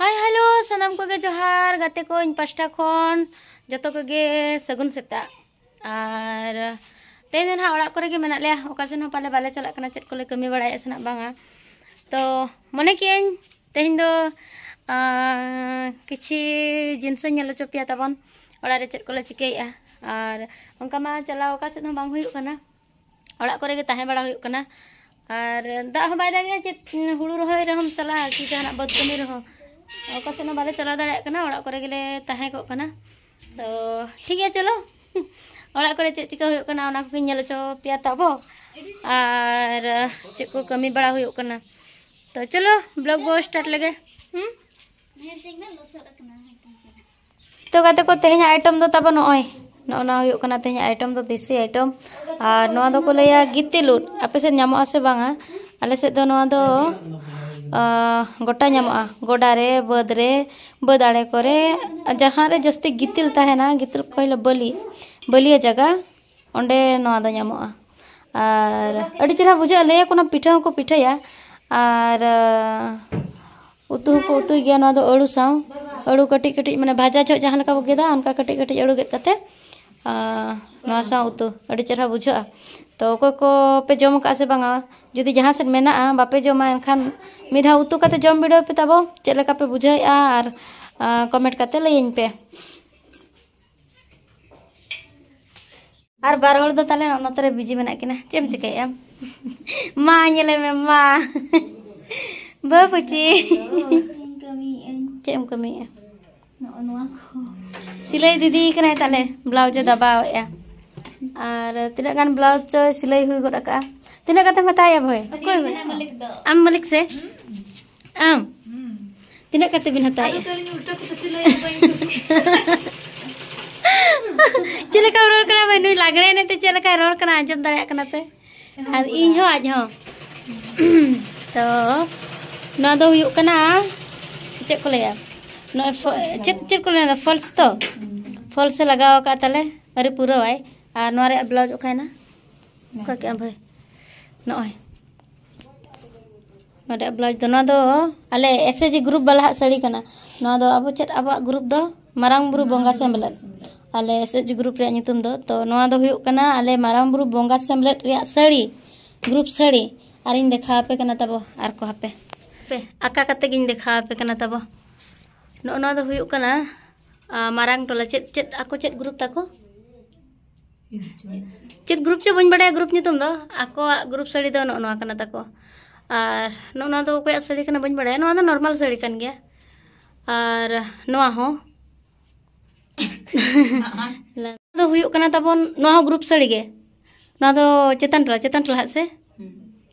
Hai halo, salam kuge johar, gate ini pasti pasta kon, segun seta. Ar tenen ha orak kore ge menak leh, okasen mau pale pale calak kena cek kole kemi bala ya sana banga. To mona kien, tehin do kici jinso nyalo cok pia tabon, ora re cek kole ya. Ar ongka ma calak okasen ho bang huyuk kana, orak kore ge tahan bala huyuk kana. Ar dah mau bayar dange cek hulu rohaya, ira ho kita kici anak bot kemi ᱚᱠᱟ ᱥᱮᱫ ᱦᱚᱸ ᱵᱟᱞᱮ ᱪᱟᱞᱟᱣ ᱫᱟᱲᱮᱭᱟᱜ ᱠᱟᱱᱟ ᱚᱲᱟᱜ ᱠᱚᱨᱮ ᱜᱮᱞᱮ ᱛᱟᱦᱮᱸ ᱠᱚᱜ ᱠᱟᱱᱟ ᱛᱚ ᱴᱷᱤᱠ ᱜᱮᱭᱟ ᱪᱚᱞᱚ ᱚᱲᱟᱜ ᱠᱚᱨᱮ ᱪᱮᱫ ᱪᱤᱠᱟᱹ ᱦᱩᱭᱩᱜ ᱠᱟᱱᱟ ᱚᱱᱟ ᱠᱚᱜᱮᱧ ᱧᱮᱞ ᱦᱚᱪᱚ ᱯᱮᱭᱟ ᱛᱟᱵᱚ ᱟᱨ ᱪᱮᱫ ᱠᱚ ᱠᱟᱹᱢᱤ ᱵᱟᱲᱟ ᱦᱩᱭᱩᱜ ᱠᱟᱱᱟ ᱛᱚ ᱪᱚᱞᱚ ᱵᱞᱚᱜ ᱵᱚ ᱥᱴᱟᱨᱴ ᱞᱮᱜᱮ ᱦᱩᱸ ᱛᱚ ᱜᱟᱛᱮ ᱠᱚ ᱛᱮᱦᱮᱧ आइटम ᱫᱚ ᱛᱟᱵᱚ ᱱᱚᱜᱼᱚᱭ ᱱᱚᱜᱼᱚᱱᱟ ᱦᱩᱭᱩᱜ ᱠᱟᱱᱟ ᱛᱮᱦᱮᱧ आइटम ᱫᱚ ᱫᱮᱥᱤ आइटम ᱟᱨ ᱱᱚᱣᱟ ᱫᱚᱠᱚ ᱞᱟᱹᱭᱟ ᱜᱤᱛᱤᱞᱩᱫ ᱟᱯᱮ ᱥᱮᱫ ᱧᱟᱢᱚᱜᱼᱟ ᱥᱮ ᱵᱟᱝᱟ ᱟᱞᱮ ᱥᱮᱫ ᱫᱚ ᱱᱚᱣᱟ ᱫᱚ गोटा नामा गोडारे बदरे बदाड़े करे जहाँ रे जस्ते गितिल तहना गितिल कहले बली बलिए जगह ओंडे नोआ दो नामा आर अडी चेहरा बुझे लेया कोना पिठा को पिठाया आर उतु को उतु गया नोआ दो अड़ू साव अड़ू कटी कटी माने भाजा जो जहाँ का बगेदा उनका कटी कटी अड़ू गेट कते नोआ साव उतु अडी चेहरा बुझे तो कोई को पे जम का से बांगा जदी जहाँ से मेना बापे जमा एनखान Mida mitha kata kate jom video pe tabo chelaka pe ya, ar comment kate laiñ pe ar barol talle tale onotre biji mena kina chem chikay ya, ma ñele me ma ba puchi chem kami no onwa silai didi kena tale blouse dabao ya ar tidak kan blouse silai hui goda ka Tina kata mata ya boy. Aku ya. Am malik se. Am. Hmm. Tidak kata binatang. Cilek kau roll kena benu lagi nih nanti cilek kau roll kena ancam tarik kenapa? Ad inho adho. To, no ada yuk kena. Cek kule ya. No eh, cek cek kule ada false to. False laga awak kata le. Hari pura ay. Eh. Ah no ada blouse ukai na. Kau kiam apa? No ay. Eh. Nada belaj do nado ale ese ji grup balah sari kana nado abu chat abu grup do marang buru bongga sembelat ale ese ji grup ria nyitun do to nado hiu kana ale marang buru bongga sembelat ria sari grup sari arin de kape kana tabo arko hape pe aka kate ging de kape kana tabo no nado hiu kana marang tola chat chat aku chat grup tako chat grup chat bung bade grup nyitun do aku grup sari do no no akana tako और नुना तो कोई सड़ी का बी पड़ा ना नॉर्मल सड़ी कन गया और तो होना ग्रुप सड़ी ना तो चेतन टला चेतन टला से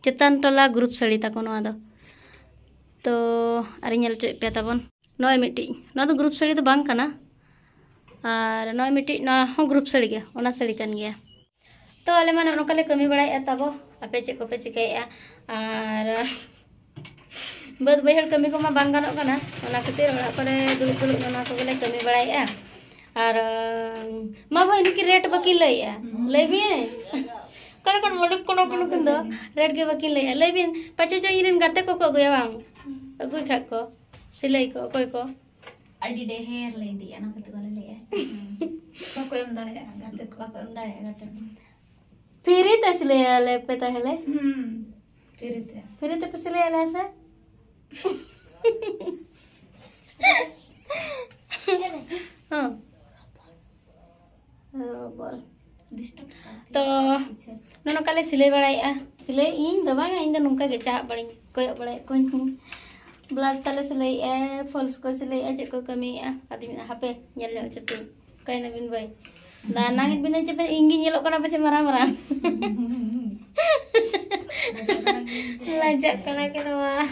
चेतन टला ग्रुप सड़ी तक तो चेपे तबन नीटी ना तो ग्रुप सड़ी तो बंग और नीटी ग्रुप सड़ी गया सड़ी कन तो अलमान नौकाले कमी बड़ा तब आप चेक को पे चिकाया ᱟᱨ ᱵᱟᱹᱫᱽ ᱵᱟᱹᱭᱦᱟᱹᱲ ᱠᱟᱹᱢᱤ ᱠᱚᱢᱟ ᱵᱟᱝ ᱜᱟᱱᱚᱜ ᱠᱟᱱᱟ ᱚᱱᱟ ᱠᱷᱟᱹᱛᱤᱨ ᱚᱲᱟᱜ ᱠᱚᱨᱮ ᱫᱩᱲᱩᱵ ᱫᱩᱲᱩᱵ ᱚᱱᱟ ᱠᱚᱜᱮᱞᱮ ᱠᱟᱹᱢᱤ ᱵᱟᱲᱟᱭᱮᱫᱼᱟ ᱟᱨ ᱢᱟ ᱵᱷᱟᱹᱭ ᱱᱤᱠᱤ ᱨᱮᱴ ᱵᱟᱹᱠᱤ ᱞᱟᱹᱭᱮᱫᱼᱟ ᱞᱟᱹᱭ ᱵᱤᱱ ᱚᱠᱟ ᱠᱷᱚᱱ ᱢᱩᱰᱩᱠ ᱠᱚᱱᱚ ᱠᱚᱱᱚ ᱠᱤᱱ ᱫᱚ ᱨᱮᱴ ᱜᱮ ᱵᱟᱹᱠᱤᱱ ᱞᱟᱹᱭᱮᱫᱼᱟ ᱞᱟᱹᱭ ᱵᱤᱱ ᱯᱟᱪᱮ ᱪᱚ ᱤᱧᱨᱮᱱ ᱜᱟᱛᱮ ᱠᱚᱠᱚ ᱟᱹᱜᱩᱭᱟ ᱵᱟᱝ ᱟᱹᱜᱩᱭ ᱠᱷᱟᱡ ᱠᱚ ᱥᱤᱞᱟᱹᱭ ᱠᱚ ᱚᱠᱚᱭ ᱠᱚ ᱟᱹᱰᱤ ᱰᱷᱮᱨ ᱞᱟᱹᱭ ᱤᱫᱤᱭᱟ ᱚᱱᱟ ᱠᱷᱟᱹᱛᱤᱨ ᱵᱟᱞᱮ ᱞᱟᱹᱭᱮᱫᱼᱟ ᱵᱟᱠᱚ ᱮᱢ ᱫᱟᱲᱮᱭᱟᱜᱼᱟ ᱜᱟᱛᱮ ᱠᱚ ᱵᱟᱠᱚ ᱮᱢ ᱫᱟᱲᱮᱭᱟᱜᱼᱟ ᱜᱟᱛᱮ ᱯᱷᱤᱨᱤ ᱛᱮ ᱥᱤᱞᱟᱹᱭᱟᱞᱮ ᱯᱮ ᱛᱟᱦᱞᱮ ᱦᱩᱸ फिरते फिरते पिसले आला असं ᱨᱚᱵᱚᱞ ᱛᱚ ᱱᱚᱝᱠᱟᱞᱮ ᱥᱤᱞᱟᱹᱭ ᱵᱟᱲᱟᱭᱮᱜᱼᱟ ᱥᱤᱞᱟᱹᱭ ᱤᱧ ᱫᱚ ᱵᱟᱝᱟ ᱤᱧ ᱫᱚ ᱱᱚᱝᱠᱟ ᱜᱮ ᱪᱟᱦᱟᱜ ᱵᱟᱲᱟᱧ ᱠᱚᱭᱚᱜ ᱵᱟᱲᱟᱭᱮᱫ ᱠᱚᱣᱟᱧ ᱵᱞᱟᱣᱩᱡᱽ ᱛᱟᱞᱮ ᱥᱤᱞᱟᱹᱭᱮᱜᱼᱟ ᱯᱷᱚᱞᱥ ᱠᱚ ᱥᱤᱞᱟᱹᱭᱮᱜᱼᱟ ᱪᱮᱫ ᱠᱚ ᱠᱟᱹᱢᱤᱭᱮᱜᱼᱟ ᱟᱫᱚᱧ ᱢᱮᱱᱟ ᱦᱟᱯᱮ ᱧᱮᱞ ᱧᱚᱜ ᱦᱚᱪᱚ ᱯᱮᱧ ᱚᱠᱟᱭᱮᱱᱟ ᱵᱤᱱ ᱵᱟᱹᱭ ᱫᱟᱱᱟᱝᱮᱫ ᱵᱤᱱᱟᱹᱧ ᱪᱮᱯᱮ ᱤᱧᱜᱤᱧ ᱧᱮᱞᱚᱜ ᱠᱟᱱᱟ ᱯᱟᱪᱮᱫ ᱢᱟᱨᱟᱝ ᱢᱟᱨᱟᱝ Lajak kena kena wah.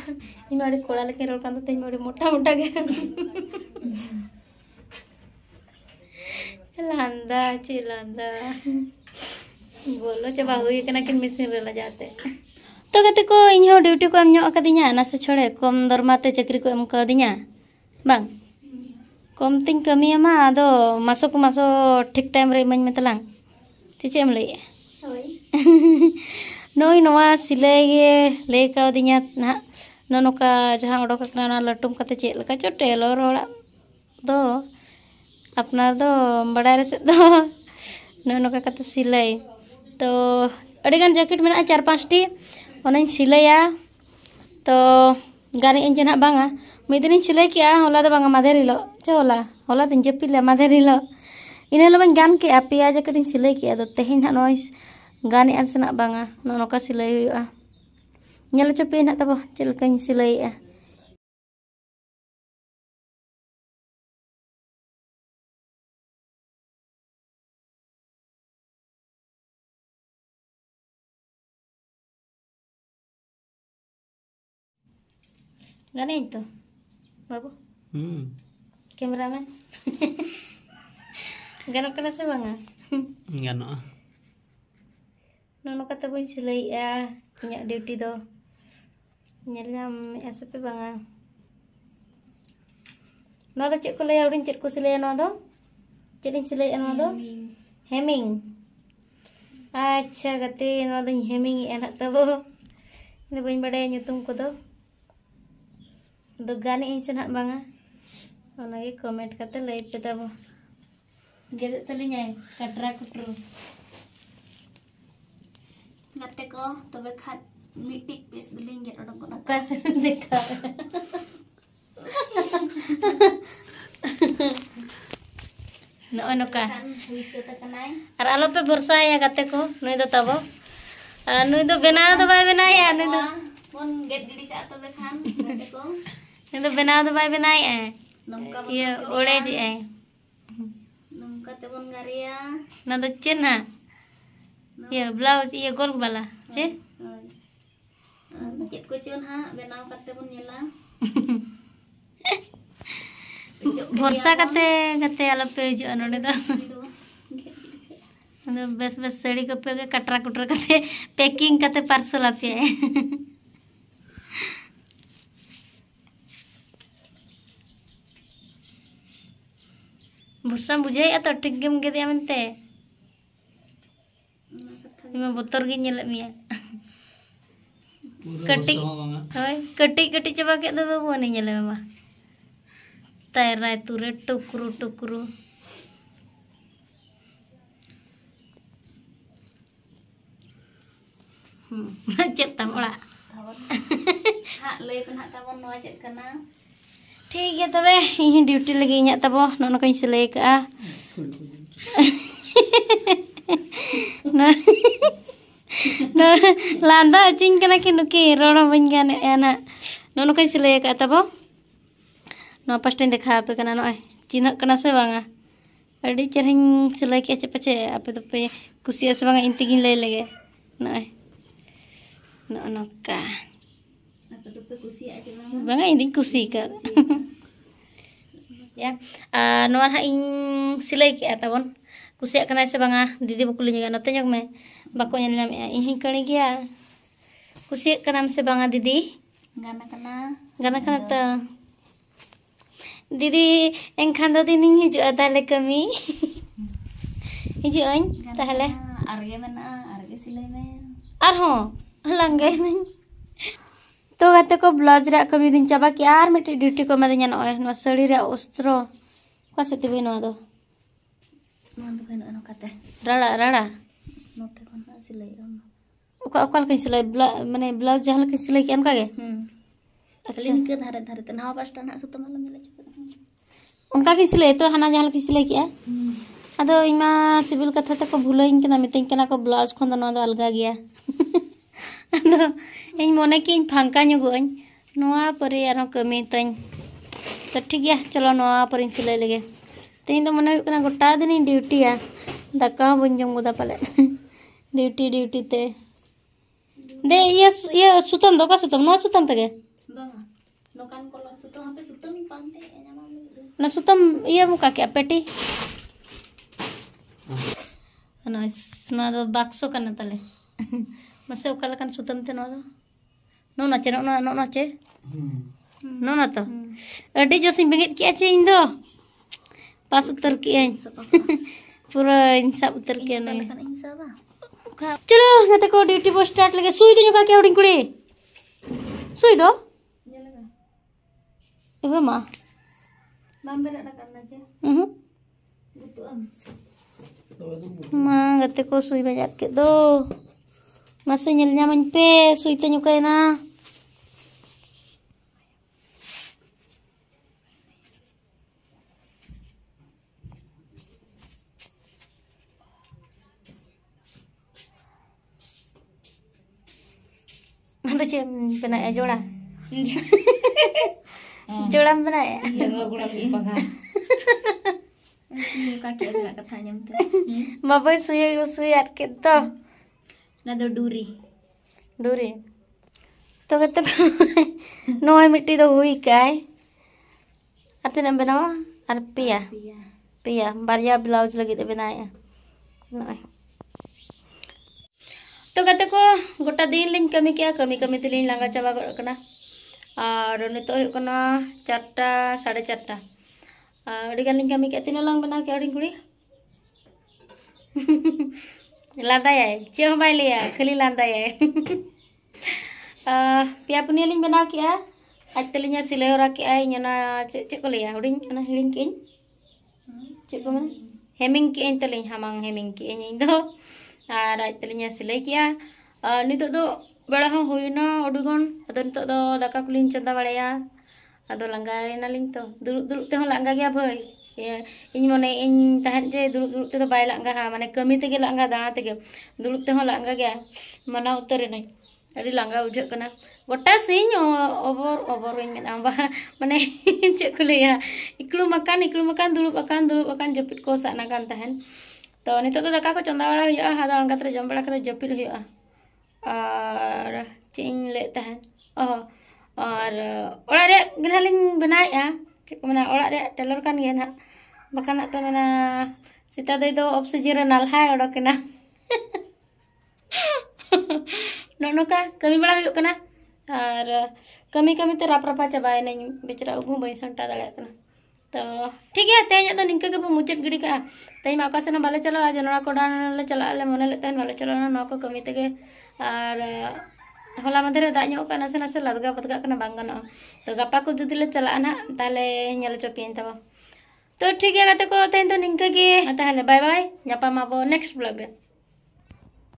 Ini mau dikola lagi rol kan tuh, ini mau dimuta muta kan. Cilanda, cilanda. Bolo coba hui kena kena mesin rela jatuh. Tuh katiko ini mau duty ko emnya akadinya, nasa chore kom dormate cekri ko em kadinya. Bang, kom ting kami ama ado masuk masuk tik time rey menyetelang. Cici em lagi. लैकादी ना ना जहाँ उड़ोकना लटूम कर चेक चो टेलर दो अपना दो बड़ा सब दो ना सिलई तो अड़ीगन जैकेट में चार पाँचटी उन सिलईया तो गानी इंजे ना बांगा मैं दिन सिलई के होला तो बांगा माधेर हिलो चो होला होला तीन जपीले माधेर हिलो इन हिलो बान गान के पे जैकेट सिलई के तेहे ना नई gani an sana banga nono ka silai yu a ah. nyala chupi na tabo chil kany sila silai a ah. gani itu babu hmm. kameraman gano ka na sa banga gano ah nono kata pun silai ya minyak duty to nyelam ya sepi banget nono cek kulai aurin cek ku silai nono tuh cekin silai nono tuh hemming acha kate nono tuh hemming enak tuh ini pun pada yang nyutung ku tuh Dugaan ini senang banga Kalau lagi komen kata lagi kita mau jadi telinga ya, katra गते को तबे खा मिट्टी पीस दुलिंग गेट ओडों को कैसे देखा नो नोका और आलो पे भरोसा है गते को नई दो तबो नई दो बना दो बाय बना है नई दो फोन गेट गिडी का खान गते को नई दो बना दो बाय बना है ये ओड़े जी है नमका तबन गारिया ना दो चिन्ह ये ब्लाउज ये गोल वाला चे भरसा को चुन हाँ करते करते करते पे जो नोड़े तो बस बस सड़ी को पे के कटरा कुटरा करते पैकिंग करते पार्सल आप भरोसा बुझे तो ठीक गेम के दिया मनते ini putar gini lemnya. Kati, hei, kati kati coba kayak tuh tuh mau nih lemnya mah. Tairai ture tukuru tukuru. Hmm, macet tam ora. Hak leh pun hak tawon mau macet kena. Tiga beh ini duty lagi nyak tapo, nono ah? hmm, kau insilek ah. Nah, nah, landa cing kena kini nuki rona bengian ena eh, nono kai sila ya kata bo nono pasti ndek hape kena no ai eh, cina kena so banga adi cering sila kia cepa ce apa tepe kusi so banga inti gin lele ge no ai eh, no no ka apa tepe kusia cepa inti kusi ka ya nono ah, ha ing sila ya kata kusia kana se banga didi bukulu nyaga na tenyok me bako nyana na me eh, a ihi kani kia ya. kusia kana se didi ngana kana ngana kana ta didi eng kanda dini nyi jua ta le kami nyi jua nyi arge mana arge sila me arho halang ge nyi to ga te ko blaj ra kami din chaba ki ar me te duty ko ma denya na oya na sari ra kwa se te be ᱨᱟᱲᱟ ᱨᱟᱲᱟ ᱱᱚᱛᱮ ᱠᱷᱚᱱ ᱥᱤᱞᱟᱹᱭ ᱚᱠᱟ ᱚᱠᱟ ᱞᱮᱠᱟᱧ ᱥᱤᱞᱟᱹᱭ ᱢᱟᱱᱮ ᱵᱞᱟᱣᱩᱡ ᱡᱟᱦᱟᱸ ᱞᱮᱠᱟᱧ ᱥᱤᱞᱟᱹᱭ ᱠᱮᱜᱼᱟ ᱚᱱᱠᱟ ᱜᱮ ᱟᱪᱪᱷᱟ ᱤᱱᱠᱟᱹ ᱫᱷᱟᱨᱮ ᱫᱷᱟᱨᱮ ᱛᱮ ᱱᱟᱣᱟ ᱯᱟᱥᱴᱟ ᱱᱟᱜ ᱥᱩᱛᱟᱹᱢ ᱟᱞᱚᱢ ᱧᱮᱞ ᱦᱚᱪᱚ ᱚᱱᱠᱟ ᱜᱮ ᱥᱤᱞᱟᱹᱭ ᱛᱚ ᱦᱟᱱᱟ ᱡᱟᱦᱟᱸ ᱞᱮᱠᱟᱧ ᱥᱤᱞᱟᱹᱭ ᱠᱮᱜᱼᱟ ᱟᱫᱚ ᱤᱧ ᱢᱟ ᱥᱤᱵᱤᱞ ᱠᱟᱛᱷᱟ ᱛᱮᱠᱚ ᱵᱷᱩᱞᱟᱹᱧ ᱠᱟᱱᱟ ᱢᱤᱛᱟᱹᱧ ᱠᱟᱱᱟ ᱠᱚ ᱵᱞᱟᱣᱩᱡ ᱠᱷᱚᱱ ᱫᱚ ᱱᱚᱣᱟ ᱫᱚ ᱟᱞᱜᱟ ᱜᱮᱭᱟ ᱟᱫᱚ ᱤᱧ ᱢᱚᱱᱮ ᱠᱮᱜ ᱯᱷᱟᱝᱠᱟ ᱧᱚᱜᱚᱜ ᱟᱹᱧ ᱱᱚᱣᱟ ᱯᱚᱨᱮ ᱟᱨᱦᱚᱸ ᱠᱟᱹᱢᱤ ᱛᱟᱹᱧ ᱛᱚ ᱴᱷᱤᱠ ᱜᱮᱭᱟ ᱪᱚᱞᱚ ᱱᱚᱣᱟ ᱯᱚᱨᱮᱧ ᱥᱤᱞᱟᱹᱭ ᱞᱮᱜᱮ ᱛᱮᱦᱮᱧ ᱫᱚ ᱢᱚᱱᱮ ᱦᱩᱭᱩᱜ ᱠᱟᱱᱟ ᱜᱚᱴᱟ ᱫᱤᱱᱤᱧ ᱰᱤᱣᱴᱤᱭᱟ ᱫᱟᱠᱟ ᱦᱚᱸ ᱵᱟᱹᱧ ᱡᱚᱢ ᱜᱚᱫᱟ ᱯᱟᱞᱮ ᱰᱤᱣᱴᱤ ᱰᱤᱣᱴᱤ ᱛᱮ ᱫᱮ ᱤᱭᱟᱹ ᱤᱭᱟᱹ ᱥᱩᱛᱟᱹᱢ ᱫᱚ ᱚᱠᱟ ᱥᱩᱛᱟᱹᱢ ᱱᱚᱣᱟ ᱥᱩᱛᱟᱹᱢ ᱛᱮᱜᱮ ᱵᱟᱝᱟ ᱱᱚᱠᱟᱱ ᱠᱚᱞᱚᱨ ᱥᱩᱛᱟᱹᱢ ᱦᱟᱯᱮ ᱥᱩᱛᱟᱹᱢ ᱤᱧ ᱯᱟᱱᱛᱮ ᱧᱟᱢᱟᱢ ᱞᱟᱹᱜᱤᱫ ᱚᱱᱟ ᱥᱩᱛᱟᱹᱢ ᱤᱭᱟᱹ ᱢᱚᱠᱟ ᱠᱮᱜᱼᱟ ᱯᱮᱴᱤ ᱱᱚᱣᱟ ᱱᱚᱣᱟ ᱫᱚ ᱵᱟᱠᱥᱚ ᱠᱟᱱᱟ ᱛᱟᱞᱮ ᱢᱟᱥᱮ ᱚᱠᱟ ᱞᱮᱠᱟᱱ ᱥᱩᱛᱟᱹᱢ ᱛᱮ ᱱᱚᱣᱟ ᱫᱚ ᱱᱚᱣᱟ ᱪᱮ ᱱᱚᱣᱟ ᱱᱚᱣᱟ ᱪᱮ ᱱᱚᱣᱟ ᱛᱚ ᱟᱹᱰᱤ ᱡᱳᱥᱤᱧ ᱵᱮᱸᱜᱮᱫ ᱠᱮᱜᱼᱟ ᱪᱮ ᱤᱧ ᱫᱚ pasuk terkian pura insa turki ay nggak chalo ngate ko duty post start lagi sui tu nyukal kya udin kuri sui do ibu ma mambera ada kan aja mhm. uh -huh. ma nggak ko sui banyak ke do masih nyelnya pes sui tu nyukal na तो बनाया जोड़ा जोड़ा में बनाया बाबा सुई सुई आर के तो ना दो डूरी डूरी तो कहते नॉय मिट्टी तो हुई काय अते ना बनावा और पिया पिया बारिया ब्लाउज लगे तो बनाया नॉय तो गते को गोटा दिन लिंग कमी किया कमी कमी ते लिंग लांगा चाबा गड़कना और नित होना चारटा साढ़े चारटा अड़ीगान लिंग कमी किया तीन लांग बना किया अड़ी कुड़ी लादाया चे बै लिया खाली लादाया पे पुनिया लिंग बना किया आज तली सिलाई हरा किया इन चे को लिया हूँ हिड़ी कि चे को मैं हेमिंग कि हमांग हेमिंग कि ᱟᱨ ᱟᱡ ᱛᱮᱞᱤᱧ ᱥᱤᱞᱟᱹᱭ ᱠᱮᱜᱼᱟ ᱟᱨ ᱱᱤᱛᱚᱜ ᱫᱚ ᱵᱮᱲᱟ ᱦᱚᱸ ᱦᱩᱭᱱᱟ ᱚᱰᱩᱜᱚᱱ ᱟᱫᱚ ᱱᱤᱛᱚᱜ ᱫᱚ ᱫᱟᱠᱟ ᱠᱚᱞᱤᱧ ᱪᱚᱸᱫᱟ ᱵᱟᱲᱟᱭᱟ ᱟᱫᱚ ᱞᱟᱸᱜᱟᱭᱮᱱᱟᱞᱤᱧ ᱛᱚ ᱫᱩᱲᱩᱵ ᱫᱩᱲᱩᱵ ᱛᱮᱦᱚᱸ ᱞᱟᱸᱜᱟ ᱜᱮᱭᱟ ᱵᱷᱟᱹᱭ ᱤᱧ ᱢᱚᱱᱮᱭᱤᱧ ᱛᱟᱦᱮᱸᱫ ᱡᱮ ᱫᱩᱲᱩᱵ ᱫᱩᱲᱩᱵ ᱛᱮᱫᱚ ᱵᱟᱭ ᱞᱟᱸᱜᱟᱜᱼᱟ ᱢᱟᱱᱮ ᱠᱟᱹᱢᱤ ᱛᱮᱜᱮ ᱞᱟᱸᱜᱟ ᱫᱟᱬᱟ ᱛᱮᱜᱮ ᱫᱩᱲᱩᱵ ᱛᱮᱦᱚᱸ ᱞᱟᱸᱜᱟ ᱜᱮᱭᱟ ᱢᱟᱱᱟᱣ ᱩᱛᱟᱹᱨᱮᱱᱟᱹᱧ ᱟᱹᱰᱤ ᱞᱟᱸᱜᱟ ᱵᱩᱡᱷᱟᱹᱜ ᱠᱟᱱᱟ ᱜᱚᱴᱟ ᱥᱤᱧ ᱚᱵᱚᱨ ᱚᱵᱚᱨᱤᱧ ᱢᱮᱱᱟ ᱵᱟ ᱢᱟᱱᱮ ᱪᱮᱫ ᱠᱚ ᱞᱟᱹᱭᱟ ᱤᱠᱲᱩᱢ ᱟᱠᱟᱱ ᱤᱠᱲᱩᱢ ᱟᱠᱟᱱ ᱫᱩᱲᱩᱵ ᱟᱠᱟᱱ ᱫᱩᱲᱩᱵ ᱟᱠᱟᱱ ᱡᱟᱹᱯᱤᱫ ᱠᱚ ᱥᱟᱱᱟ ᱠᱟᱱ ᱛᱟᱦᱮᱱ ᱛᱚ ᱱᱤᱛᱚᱜ ᱫᱚ ᱫᱟᱠᱟ ᱠᱚ ᱪᱚᱸᱫᱟ ᱵᱟᱲᱟ ᱦᱩᱭᱩᱜᱼᱟ ᱟᱫᱚ ᱚᱱᱠᱟ ᱛᱮ ᱡᱚᱢ ᱵᱟᱲᱟ ᱠᱟᱛᱮ ᱡᱟᱹᱯᱤᱫ ᱦᱩᱭᱩᱜᱼᱟ ᱟᱨ ᱪᱮᱫ ᱤᱧ ᱞᱟᱹᱭᱮᱫ ᱛᱟᱦᱮᱱ ᱚ ᱟᱨ ᱚᱲᱟᱜ ᱨᱮᱭᱟᱜ ᱜᱮ ᱱᱟᱦᱟᱜ ᱞᱤᱧ ᱵᱮᱱᱟᱣᱮᱫᱼᱟ ᱪᱮᱫ ᱠᱚ ᱢᱮᱱᱟ ᱚᱲᱟᱜ ᱨᱮᱭᱟᱜ ᱴᱮᱞᱚᱨ ᱠᱟᱱ ᱜᱮᱭᱟ ᱱᱟᱦᱟᱜ ᱵᱟᱠᱷᱟᱱ ᱦᱟᱸᱜ ᱯᱮ ᱢᱮᱱᱟ ᱥᱮᱛᱟ ᱫᱟᱹᱭ ᱫᱚ ᱚᱯᱷ ᱥᱤᱡᱤᱱ ᱨᱮ ᱱᱟᱞᱦᱟᱭ ᱚᱰᱚᱠᱮᱱᱟ ᱱᱚᱜᱼᱚ ᱱᱚᱝᱠᱟ ᱠᱟᱹᱢᱤ ᱵᱟᱲᱟ ᱦᱩᱭᱩᱜ ᱠᱟᱱᱟ ᱟᱨ ᱠᱟᱹᱢᱤ ᱠᱟᱹᱢᱤᱛᱮ ᱨᱟᱯ ᱨᱟᱯᱟ ᱪᱟᱵᱟᱭᱮᱱᱟᱹᱧ ᱵᱮᱪᱟᱨᱟ ᱩᱵ ᱦᱚᱸ ᱵᱟᱹᱧ ᱥᱟᱢᱴᱟᱣ ᱫᱟᱲᱮᱭᱟᱜ ᱠᱟᱱᱟ तो ठीक है तेज तो निका मुचाद गिड़ी का तेज तो में अकाशन बाले चला जनड़ा कोडा चला मन लेते बाले चला कमी तेगे और हला मधे ना से ना लदगा बदगा बांगन तो गपा को जुदी ले चला ना ताले नल चोपियन तब तो ठीक है गाते को तेज तो निका के बाय नेक्स्ट ब्लॉग रे